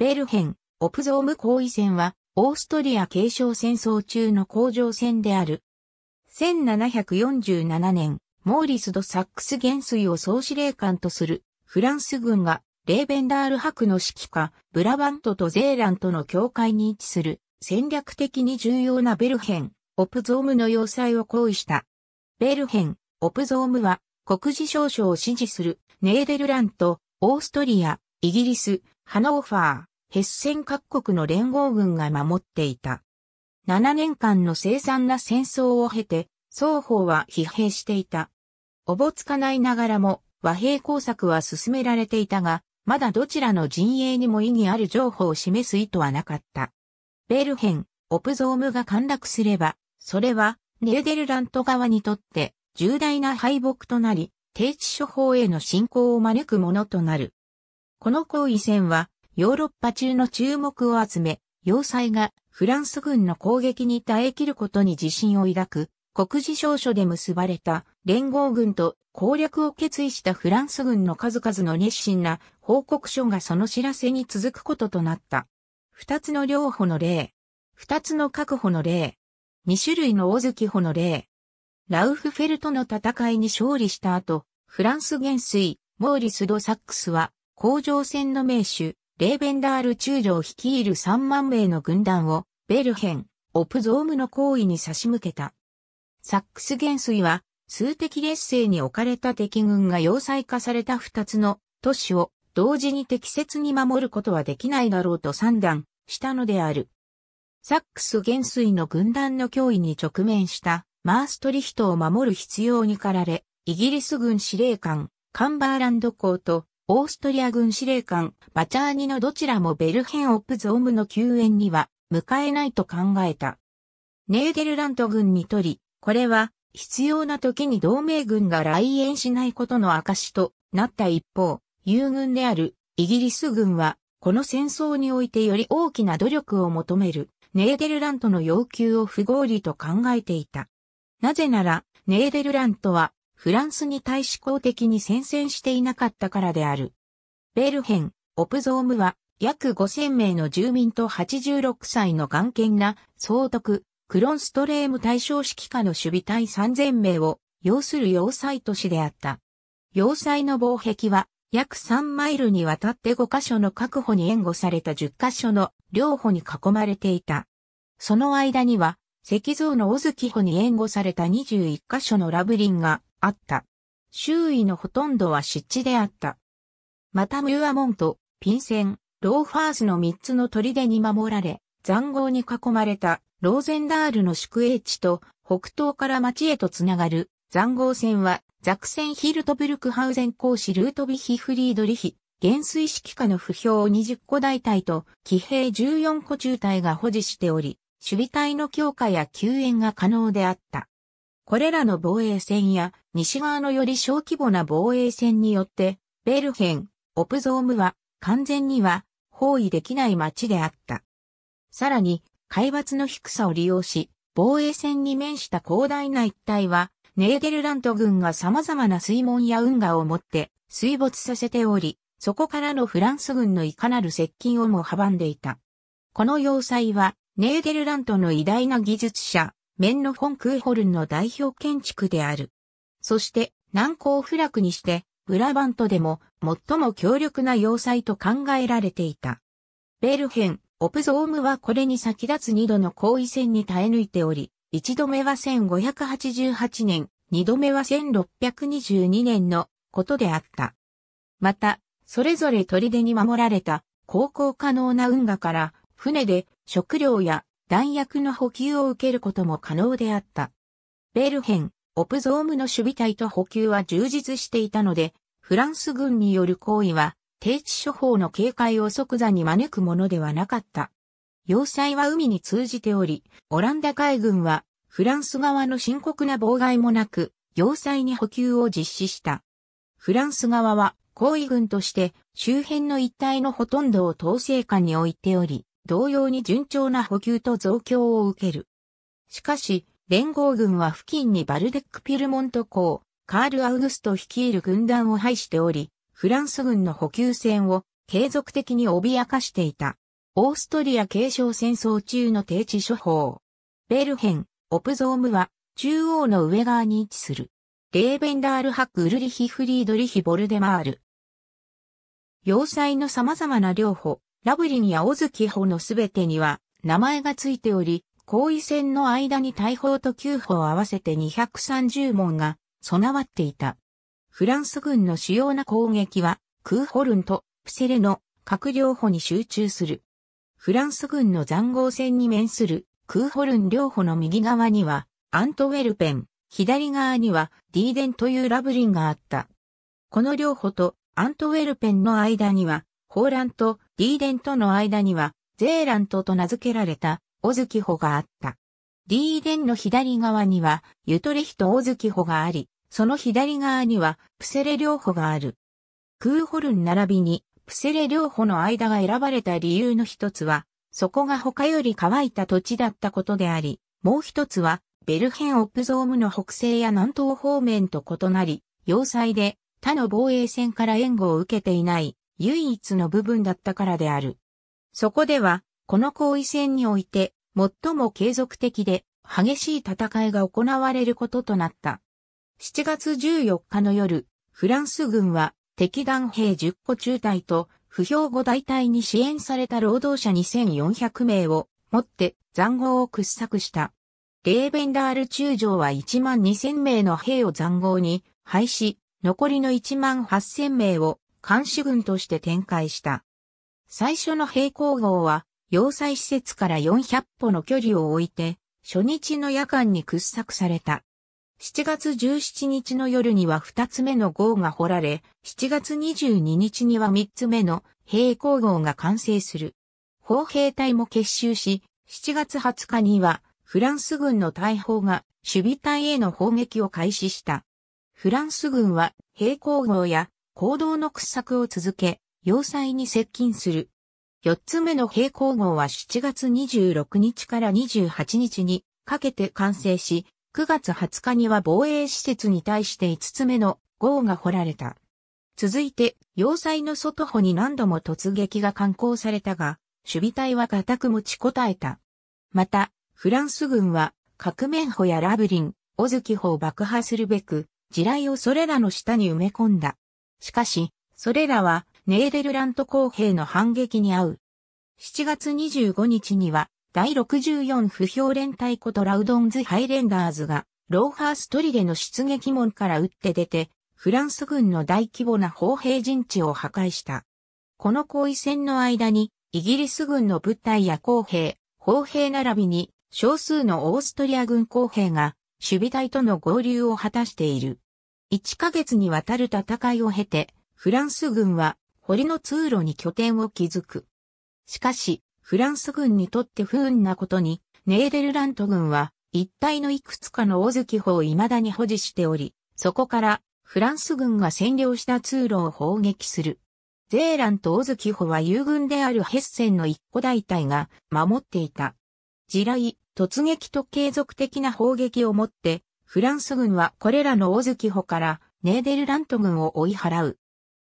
ベルヘン、オプゾーム行為戦は、オーストリア継承戦争中の工場戦である。1747年、モーリス・ド・サックス元帥を総司令官とする、フランス軍が、レーベンダール博の指揮下、ブラバントとゼーランとの境界に位置する、戦略的に重要なベルヘン、オプゾームの要塞を行為した。ベルヘン、オプゾームは、国事少将を支持する、ネーデルラント、オーストリア、イギリス、ハノーファー、ヘッセン各国の連合軍が守っていた。7年間の凄惨な戦争を経て、双方は疲弊していた。おぼつかないながらも和平工作は進められていたが、まだどちらの陣営にも意義ある情報を示す意図はなかった。ベルヘン、オプゾームが陥落すれば、それはネーデルラント側にとって重大な敗北となり、低地処方への侵攻を招くものとなる。この行為戦はヨーロッパ中の注目を集め、要塞がフランス軍の攻撃に耐え切ることに自信を抱く、国事証書で結ばれた連合軍と攻略を決意したフランス軍の数々の熱心な報告書がその知らせに続くこととなった。二つの両方の例。二つの確保の例。二種類の大月保の例。ラウフフェルトの戦いに勝利した後、フランス元帥、モーリス・ド・サックスは、甲状腺の名手、レーベンダール中将率いる3万名の軍団を、ベルヘン、オプゾームの行為に差し向けた。サックス元帥は、数的劣勢に置かれた敵軍が要塞化された2つの都市を同時に適切に守ることはできないだろうと算段したのである。サックス元帥の軍団の脅威に直面したマーストリヒトを守る必要に駆られ、イギリス軍司令官、カンバーランド公とオーストリア軍司令官、バチャーニのどちらもベルヘンオプゾームの救援には迎えないと考えた。ネーデルラント軍にとり、これは必要な時に同盟軍が来園しないことの証となった一方、友軍であるイギリス軍は、この戦争においてより大きな努力を求めるネーデルラントの要求を不合理と考えていた。なぜなら、ネーデルラントはフランスに対し公的に宣戦していなかったからである。ベルヘン、オプゾームは、約5000名の住民と86歳の眼見な総督、クロンストレーム対象指揮下の守備隊3000名を要する要塞都市であった。要塞の防壁は約3マイルにわたって5カ所の確保に援護された10カ所の両方に囲まれていた。その間には石像のズ月穂に援護された21カ所のラブリンがあった。周囲のほとんどは湿地であった。またムーアモント、ピンセン、ローファースの三つの砦に守られ、残壕に囲まれたローゼンダールの宿営地と北東から町へとつながる残壕線はザクセンヒルトブルクハウゼン公使ルートビヒフリードリヒ、減水式下の不評20個大隊と騎兵14個中隊が保持しており、守備隊の強化や救援が可能であった。これらの防衛戦や西側のより小規模な防衛戦によって、ベルヘン、オプゾームは完全には包囲できない町であった。さらに、海抜の低さを利用し、防衛線に面した広大な一帯は、ネーデルラント軍が様々な水門や運河を持って水没させており、そこからのフランス軍のいかなる接近をも阻んでいた。この要塞は、ネーデルラントの偉大な技術者、メンノ・フォン・クーホルンの代表建築である。そして難攻不落にして、ブラバントでも最も強力な要塞と考えられていた。ベルヘン、オプゾームはこれに先立つ二度の後位戦に耐え抜いており、一度目は1588年、二度目は1622年のことであった。また、それぞれ砦に守られた航行可能な運河から船で食料や弾薬の補給を受けることも可能であった。ベルヘン、オプゾームの守備隊と補給は充実していたので、フランス軍による行為は、低地処方の警戒を即座に招くものではなかった。要塞は海に通じており、オランダ海軍は、フランス側の深刻な妨害もなく、要塞に補給を実施した。フランス側は、行為軍として、周辺の一帯のほとんどを統制下に置いており、同様に順調な補給と増強を受ける。しかし、連合軍は付近にバルデック・ピルモント港、カール・アウグスト率いる軍団を排しており、フランス軍の補給線を継続的に脅かしていた。オーストリア継承戦争中の定置処方。ベルヘン、オプゾームは中央の上側に位置する。レーベンダールハック・ウルリヒ・フリードリヒ・ボルデマール。要塞の様々な両補、ラブリンやオズキホのすべてには名前がついており、後位戦の間に大砲と旧砲合わせて230門が備わっていた。フランス軍の主要な攻撃は、クーホルンとプセレの各両方に集中する。フランス軍の残壕戦に面するクーホルン両方の右側にはアントウェルペン、左側にはディーデンというラブリンがあった。この両方とアントウェルペンの間には、ホーランとディーデンとの間には、ゼーラントと名付けられたオズキホがあった。リーデンの左側には、ユトレヒとオズキホがあり、その左側には、プセレ両方がある。クーホルン並びに、プセレ両方の間が選ばれた理由の一つは、そこが他より乾いた土地だったことであり、もう一つは、ベルヘン・オプゾームの北西や南東方面と異なり、要塞で他の防衛線から援護を受けていない唯一の部分だったからである。そこではこの行為戦において、最も継続的で激しい戦いが行われることとなった。7月14日の夜、フランス軍は敵弾兵10個中隊と不評後大隊に支援された労働者2400名を持って残壕を掘削した。レーベンダール中将は1万2000名の兵を残壕に廃止、残りの1万8000名を監視軍として展開した。最初の平行号は要塞施設から400歩の距離を置いて、初日の夜間に掘削された。7月17日の夜には2つ目の号が掘られ、7月22日には3つ目の平行号が完成する。砲兵隊も結集し、7月20日にはフランス軍の大砲が守備隊への砲撃を開始した。フランス軍は平行号や行動の掘削を続け、要塞に接近する。4つ目の平行号は7月26日から28日にかけて完成し、9月20日には防衛施設に対して5つ目の号が掘られた。続いて、要塞の外穂に何度も突撃が観光されたが、守備隊は固く持ちこたえた。また、フランス軍は、革命穂やラブリン、小月穂を爆破するべく、地雷をそれらの下に埋め込んだ。しかし、それらはネーデルラント公平の反撃に遭う。7月25日には、第64不評連隊ことラウドンズ・ハイレンダーズが、ローハーストリレの出撃門から撃って出て、フランス軍の大規模な砲兵陣地を破壊した。この行為戦の間に、イギリス軍の部隊や公兵、砲兵並びに少数のオーストリア軍公兵が守備隊との合流を果たしている。1ヶ月にわたる戦いを経て、フランス軍は堀の通路に拠点を築く。しかし、フランス軍にとって不運なことに、ネーデルラント軍は一帯のいくつかの大月砲を未だに保持しており、そこからフランス軍が占領した通路を砲撃する。ゼーランと大月ホは友軍であるヘッセンの一個大隊が守っていた。地雷、突撃と継続的な砲撃をもって、フランス軍はこれらの大月ホからネーデルラント軍を追い払う。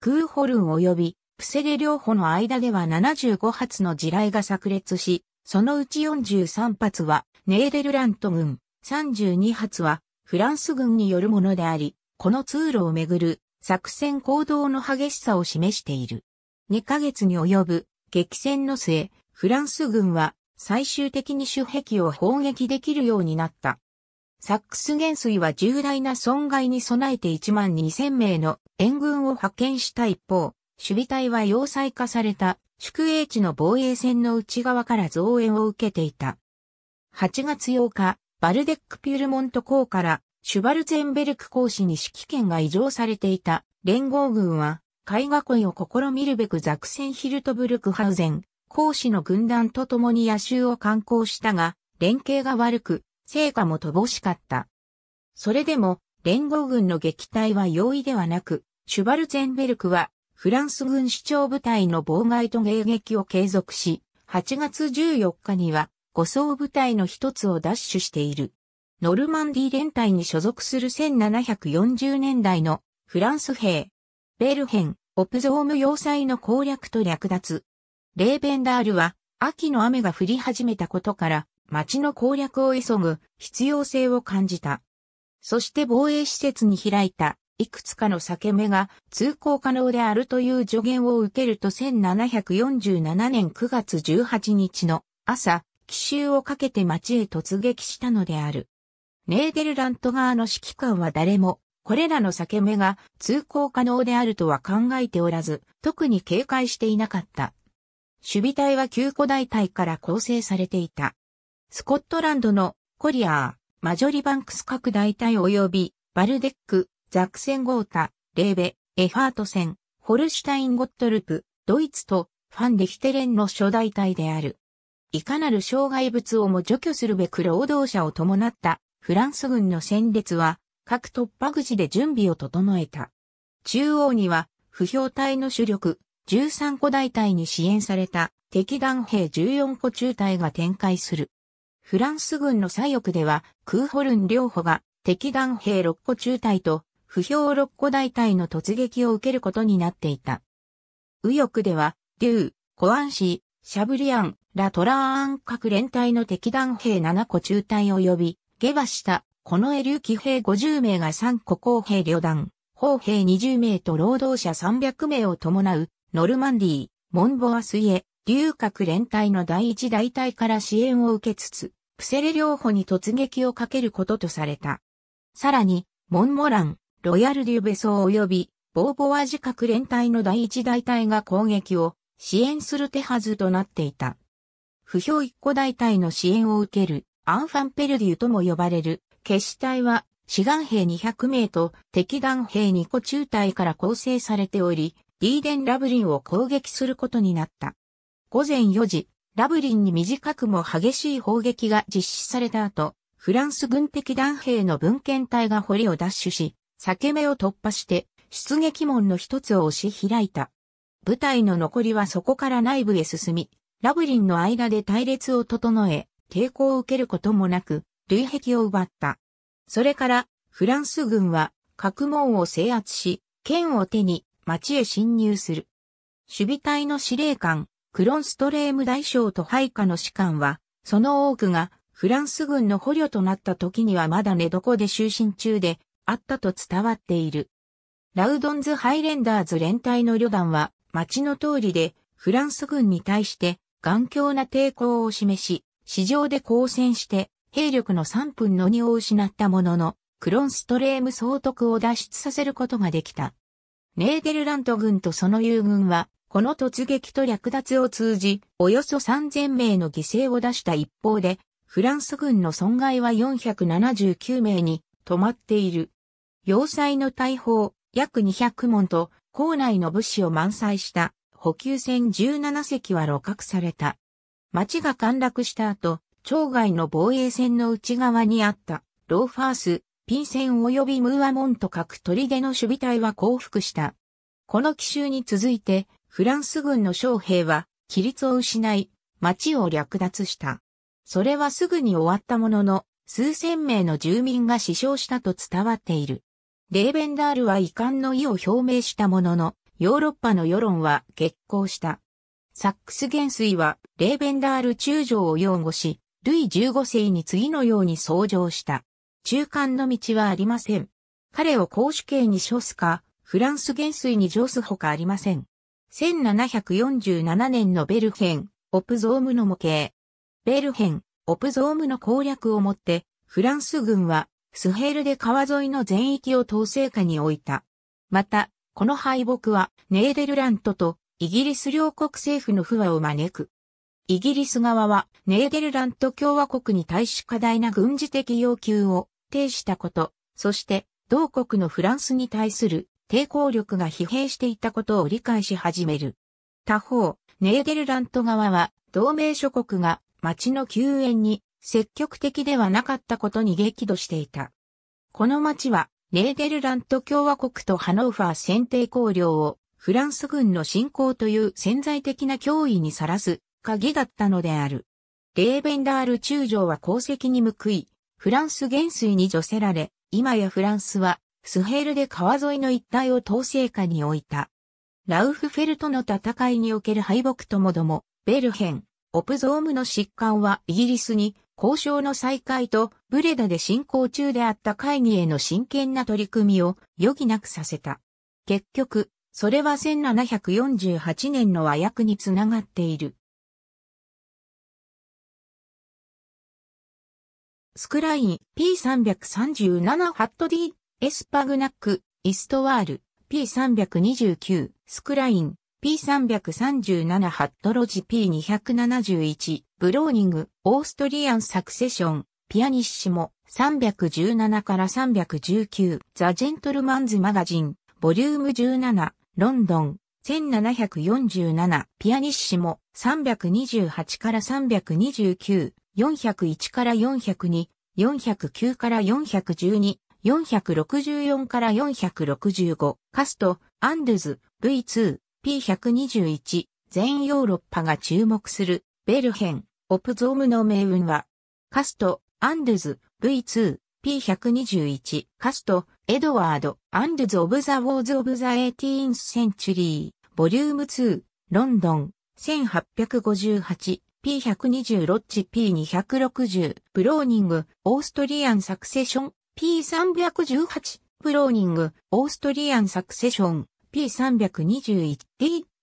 クーホルン及びプセゲ両方の間では75発の地雷が炸裂し、そのうち43発はネーデルラント軍、32発はフランス軍によるものであり、この通路をめぐる作戦行動の激しさを示している。2ヶ月に及ぶ激戦の末、フランス軍は最終的に主壁を砲撃できるようになった。サックス元帥は重大な損害に備えて1万2000名の援軍を派遣した一方、守備隊は要塞化された宿営地の防衛線の内側から増援を受けていた。8月8日、バルデック・ピュルモント港からシュバルゼンベルク公使に指揮権が移譲されていた連合軍は、海囲いを試みるべくザクセンヒルトブルクハウゼン、公使の軍団と共に野州を観光したが、連携が悪く、成果も乏しかった。それでも、連合軍の撃退は容易ではなく、シュバルツェンベルクは、フランス軍主張部隊の妨害と迎撃を継続し、8月14日には、護送部隊の一つを奪取している。ノルマンディ連隊に所属する1740年代のフランス兵、ベルヘン、オプゾーム要塞の攻略と略奪。レーベンダールは、秋の雨が降り始めたことから、町の攻略を急ぐ必要性を感じた。そして防衛施設に開いたいくつかの裂け目が通行可能であるという助言を受けると1747年9月18日の朝、奇襲をかけて町へ突撃したのである。ネーデルラント側の指揮官は誰も、これらの裂け目が通行可能であるとは考えておらず、特に警戒していなかった。守備隊は旧古大隊から構成されていた。スコットランドのコリアー、マジョリバンクス各大隊及びバルデック、ザクセンゴータ、レーベ、エファートセン、ホルシュタインゴットルプ、ドイツとファンデヒテレンの初代隊である。いかなる障害物をも除去するべく労働者を伴ったフランス軍の戦列は各突破口で準備を整えた。中央には不評隊の主力13個大隊に支援された敵弾兵14個中隊が展開する。フランス軍の左翼では、クーホルン両歩が敵弾兵6個中隊と、不評6個大隊の突撃を受けることになっていた。右翼では、デュー、コアンシー、シャブリアン、ラトラーアン各連隊の敵弾兵7個中隊を呼び、下馬した、このエリュ騎兵50名が3個後兵旅団、砲兵20名と労働者300名を伴う、ノルマンディー、モンボアスイエ、リュー各連隊の第一大隊から支援を受けつつ、プセレ両方に突撃をかけることとされた。さらに、モンモラン、ロヤル・デュ・ベソー及び、ボーボワ自覚連隊の第一大隊が攻撃を支援する手はずとなっていた。不評一個大隊の支援を受けるアンファンペルデュとも呼ばれる決死隊は志願兵200名と敵弾兵2個中隊から構成されており、リーデン・ラブリンを攻撃することになった。午前4時、ラブリンに短くも激しい砲撃が実施された後、フランス軍的弾兵の文献隊が堀を奪取し、裂け目を突破して、出撃門の一つを押し開いた。部隊の残りはそこから内部へ進み、ラブリンの間で隊列を整え、抵抗を受けることもなく、累壁を奪った。それから、フランス軍は、各門を制圧し、剣を手に、町へ侵入する。守備隊の司令官、クロンストレーム大将と配下の士官は、その多くがフランス軍の捕虜となった時にはまだ寝床で就寝中であったと伝わっている。ラウドンズ・ハイレンダーズ連隊の旅団は町の通りでフランス軍に対して頑強な抵抗を示し、市場で交戦して兵力の3分の2を失ったものの、クロンストレーム総督を脱出させることができた。ネーデルラント軍とその友軍はこの突撃と略奪を通じ、およそ3000名の犠牲を出した一方で、フランス軍の損害は479名に止まっている。要塞の大砲、約200門と、校内の物資を満載した補給船17隻は露獲された。町が陥落した後、町外の防衛線の内側にあったローファース、ピン船及びムーアモント各砦の守備隊は降伏した。この奇襲に続いてフランス軍の将兵は、規律を失い、町を略奪した。それはすぐに終わったものの、数千名の住民が死傷したと伝わっている。レーベンダールは遺憾の意を表明したものの、ヨーロッパの世論は激高した。サックス元帥は、レーベンダール中将を擁護し、ルイ15世に次のように創上した。中間の道はありません。彼を公主刑に処すか、フランス元帥に上すほかありません。1747年のベルヘン、オプゾームの模型。ベルヘン、オプゾームの攻略をもって、フランス軍はスヘルで川沿いの全域を統制下に置いた。また、この敗北はネーデルラントとイギリス両国政府の不和を招く。イギリス側はネーデルラント共和国に対し過大な軍事的要求を呈したこと、そして同国のフランスに対する抵抗力が疲弊していたことを理解し始める。他方、ネーデルラント側は、同盟諸国が町の救援に積極的ではなかったことに激怒していた。この町は、ネーデルラント共和国とハノーファー選定公領をフランス軍の侵攻という潜在的な脅威にさらす鍵だったのである。レーベンダール中将は功績に報い、フランス元帥に除せられ、今やフランスはスヘールで川沿いの一帯を統制下に置いた。ラウフフェルトの戦いにおける敗北ともども、ベルヘン、オプゾームの疾患はイギリスに交渉の再開とブレダで進行中であった会議への真剣な取り組みを余儀なくさせた。結局、それは1748年の和訳につながっている。スクライン P337 ハット D エスパグナック、イストワール、P329、スクライン、P337 ハットロジ P271、ブローニング、オーストリアンサクセション、ピアニッシモ、317から319、ザ・ジェントルマンズ・マガジン、ボリューム17、ロンドン、1747、ピアニッシモ、328から329、401から402、409から412、464から465、カスト、アンデズ、V2、P121、全ヨーロッパが注目する、ベルヘン、オプゾームの命運は、カスト、アンデズ、V2、P121、カスト、エドワード、アンデズ・オブ・ザ・ウォーズ・オブ・ザ・エイティーンス・センチュリー、ボリューム2、ロンドン、1858、P120 ロッチ P260 ブローニングオーストリアンサクセション P318、プローニング、オーストリアンサクセション、P321D、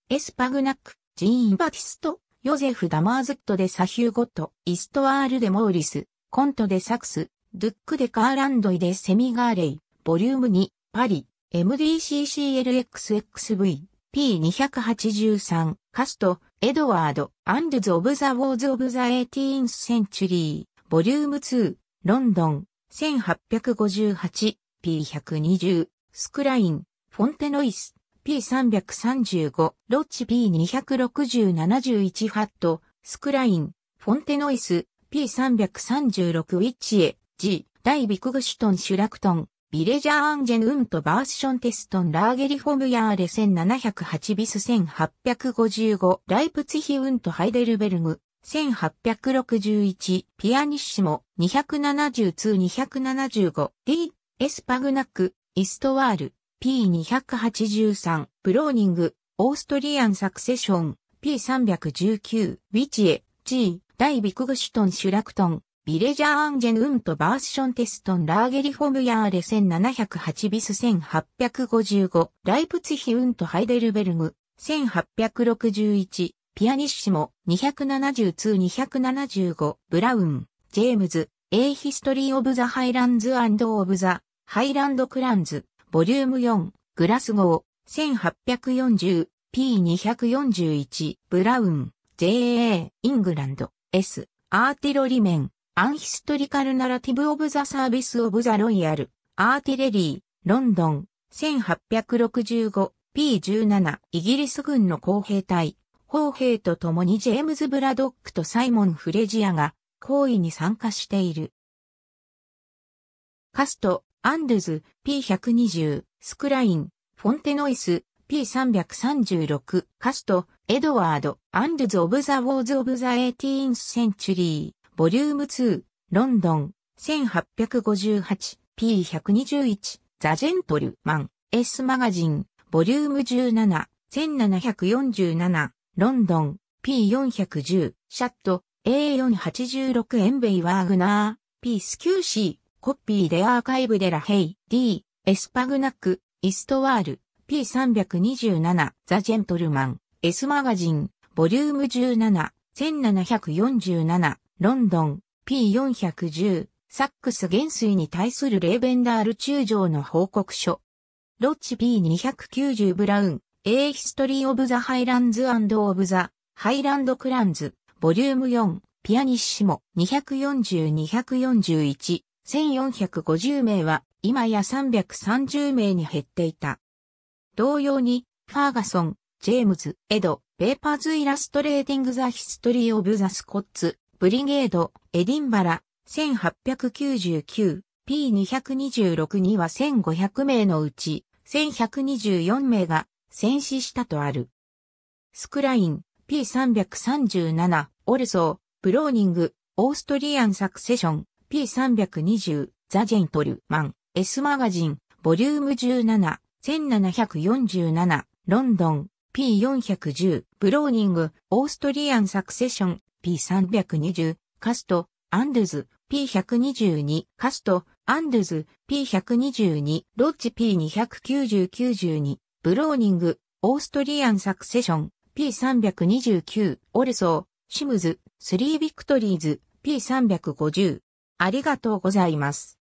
エスパグナック、ジーン・バティスト、ヨゼフ・ダマーズットでサヒューゴット、イストワールでモーリス、コントでサクス、ドゥックでカーランドイでセミガーレイ、ボリューム2、パリ、MDCCLXXV、P283、カスト、エドワード、アンドズ・オブ・ザ・ウォーズ・オブ・ザ・エイティーン・センチュリー・ボリューム2、ロンドン、1858、P120、スクライン、フォンテノイス、P335、ロッチ P260-71 ハット、スクライン、フォンテノイス、P336 ウィッチエ、G、大ビクグシュトンシュラクトン、ビレジャーアンジェヌンとバースションテストンラーゲリフォムヤーレ1708ビス1855ライプツヒウンとハイデルベルグ1861、ピアニッシモ、270-275、D、エスパグナック、イストワール、P283、ブローニング、オーストリアンサクセション、P319、ウィチエ、G、大ビクグシュトン・シュラクトン、ビレジャー・アンジェン・ウント・バースション・テストン・ラーゲリフォム・ヤーレ1708ビス1855、ライプツヒ・ウント・ハイデルベルグ、1861、ピアニッシモ、270-275、ブラウン、ジェームズ、A History of the Highlands and of the Highland Clans、ボリューム4、グラスゴー、1840、P241、ブラウン、JA、イングランド、S、アーティロリメン、アンヒストリカルナラティブ・オブ・ザ・サービス・オブ・ザ・ロイヤル、アーティレリー、ロンドン、1865、P17、イギリス軍の公兵隊、砲兵と共にジェームズ・ブラドックとサイモン・フレジアが行為に参加している。カスト、アンゥズ、P120、スクライン、フォンテノイス、P336、カスト、エドワード、アンゥズ・オブ・ザ・ウォーズ・オブ・ザ・エイティーンス・センチュリー、ボリューム2、ロンドン、1858、P121、ザ・ジェントルマン、S マガジン、ボリューム17、1747ロンドン、P410、シャット、A486 エンベイワーグナー、ピース QC、コピーでアーカイブでラヘイ、D、エスパグナック、イストワール、P327、ザ・ジェントルマン、S マガジン、ボリューム17、1747、ロンドン、P410、サックス減衰に対するレーベンダール中将の報告書。ロッチ P290 ブラウン、A History of the Highlands and of the Highland Clans Vol. 4ピアニッシモ240-241 1450名は今や330名に減っていた。同様に、ファーガソン、ジェームズ、エド、ペーパーズ・イラストレーティング・ザ・ヒストリー・オブ・ザ・スコッツ、ブリゲード、エディンバラ、1899、P226 には1500名のうち、1124名が戦死したとある。スクライン、P337、オルソー、ブローニング、オーストリアンサクセション、P320、ザ・ジェントルマン、S マガジン、ボリューム17、1747、ロンドン、P410、ブローニング、オーストリアンサクセション、P320、カスト、アンドゥズ、P122、カスト、アンドゥズ、P122、ロッチ P29092、ブローニング、オーストリアンサクセション、P329、オルソー、シムズ、スリービクトリーズ、P350。ありがとうございます。